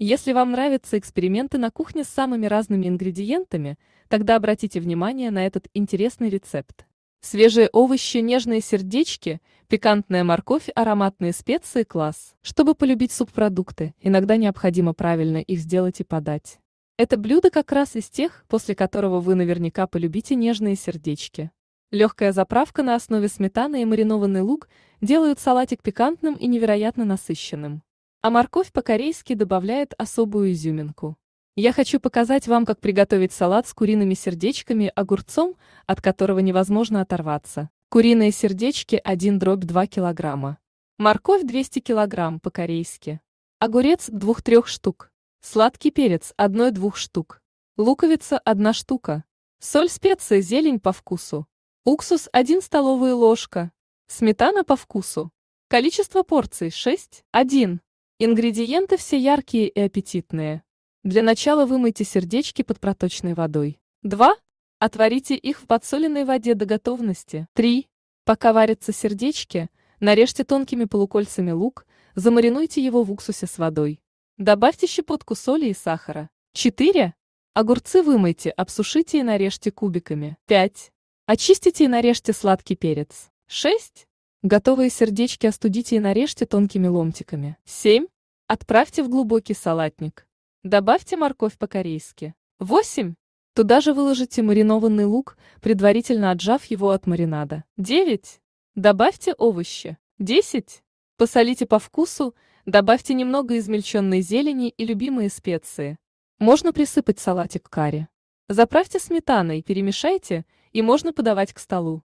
Если вам нравятся эксперименты на кухне с самыми разными ингредиентами, тогда обратите внимание на этот интересный рецепт. Свежие овощи, нежные сердечки, пикантная морковь, ароматные специи – класс. Чтобы полюбить субпродукты, иногда необходимо правильно их сделать и подать. Это блюдо как раз из тех, после которого вы наверняка полюбите нежные сердечки. Легкая заправка на основе сметаны и маринованный лук делают салатик пикантным и невероятно насыщенным. А морковь по-корейски добавляет особую изюминку. Я хочу показать вам, как приготовить салат с куриными сердечками, огурцом, от которого невозможно оторваться. Куриные сердечки 1 дробь 2 килограмма. Морковь 200 килограмм по-корейски. Огурец 2-3 штук. Сладкий перец 1-2 штук. Луковица 1 штука. Соль, специи, зелень по вкусу. Уксус 1 столовая ложка. Сметана по вкусу. Количество порций 6, 1. Ингредиенты все яркие и аппетитные. Для начала вымойте сердечки под проточной водой. 2. Отварите их в подсоленной воде до готовности. 3. Пока варятся сердечки, нарежьте тонкими полукольцами лук, замаринуйте его в уксусе с водой. Добавьте щепотку соли и сахара. 4. Огурцы вымойте, обсушите и нарежьте кубиками. 5. Очистите и нарежьте сладкий перец. 6. Готовые сердечки остудите и нарежьте тонкими ломтиками. 7. Отправьте в глубокий салатник. Добавьте морковь по-корейски. 8. Туда же выложите маринованный лук, предварительно отжав его от маринада. 9. Добавьте овощи. 10. Посолите по вкусу, добавьте немного измельченной зелени и любимые специи. Можно присыпать салатик карри. Заправьте сметаной, перемешайте, и можно подавать к столу.